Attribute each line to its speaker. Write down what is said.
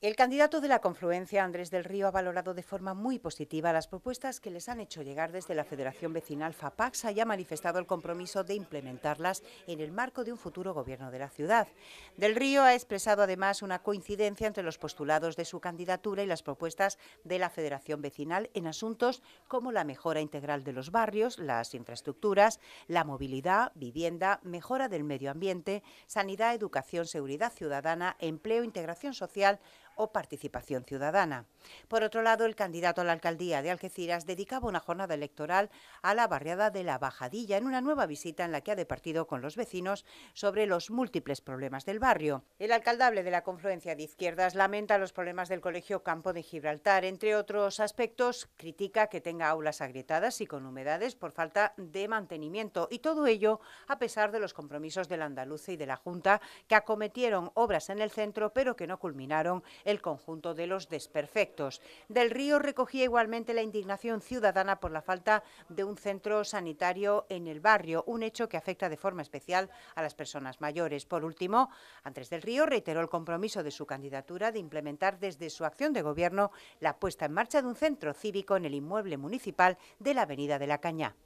Speaker 1: El candidato de la confluencia, Andrés del Río, ha valorado de forma muy positiva las propuestas que les han hecho llegar desde la Federación Vecinal FAPAXA y ha manifestado el compromiso de implementarlas en el marco de un futuro gobierno de la ciudad. Del Río ha expresado además una coincidencia entre los postulados de su candidatura y las propuestas de la Federación Vecinal en asuntos como la mejora integral de los barrios, las infraestructuras, la movilidad, vivienda, mejora del medio ambiente, sanidad, educación, seguridad ciudadana, empleo, integración social o participación ciudadana. Por otro lado, el candidato a la alcaldía de Algeciras dedicaba una jornada electoral a la barriada de la Bajadilla en una nueva visita en la que ha departido con los vecinos sobre los múltiples problemas del barrio. El alcaldable de la confluencia de izquierdas lamenta los problemas del colegio Campo de Gibraltar. Entre otros aspectos, critica que tenga aulas agrietadas y con humedades por falta de mantenimiento y todo ello a pesar de los compromisos del Andaluce y de la Junta que acometieron obras en el centro pero que no culminaron el conjunto de los desperfectos. Del Río recogía igualmente la indignación ciudadana por la falta de un centro sanitario en el barrio, un hecho que afecta de forma especial a las personas mayores. Por último, Andrés del Río reiteró el compromiso de su candidatura de implementar desde su acción de gobierno la puesta en marcha de un centro cívico en el inmueble municipal de la Avenida de la Caña.